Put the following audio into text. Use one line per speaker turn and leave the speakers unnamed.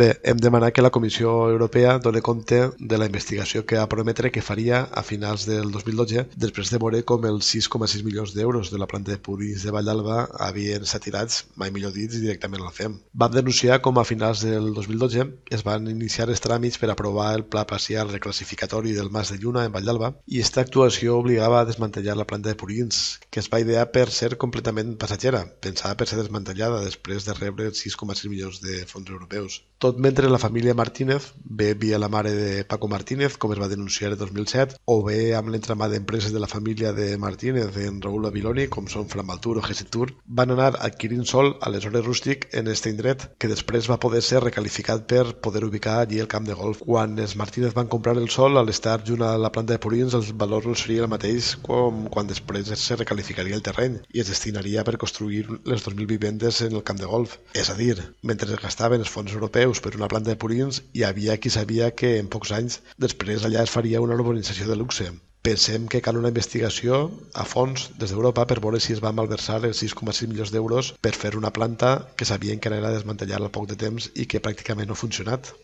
Bé, hem demanat que la Comissió Europea doni compte de la investigació que va prometre que faria a finals del 2012, després de veure com els 6,6 milions d'euros de la planta de purins de Vallalba havien estat tirats, mai millor dit, directament al FEM. Vam denunciar com a finals del 2012 es van iniciar els tràmits per aprovar el pla parcial reclassificatori del Mas de Lluna en Vallalba i esta actuació obligava a desmantellar la planta de purins, que es va idear per ser completament passatgera, pensada per ser desmantellada després de rebre els 6,6 milions de fons europeus. Tot tot mentre la família Martínez, bé via la mare de Paco Martínez, com es va denunciar el 2007, o bé amb l'entramà d'empreses de la família de Martínez en Raúl Babiloni, com són Framaltur o Gesitur, van anar adquirint sol, hores rústic, en este indret, que després va poder ser recalificat per poder ubicar allí el camp de golf. Quan els Martínez van comprar el sol, a l'estar junt a la planta de Purins, el valor no seria el mateix com quan després se recalificaria el terreny i es destinaria per construir les 2.000 vivendes en el camp de golf. És a dir, mentre es gastaven els fons europeus Reus per una planta de purins, hi havia qui sabia que en pocs anys després allà es faria una urbanització de luxe. Pensem que cal una investigació a fons des d'Europa per veure si es va malversar els 6,6 milions d'euros per fer una planta que sabien que era desmantellar al poc de temps i que pràcticament no ha funcionat.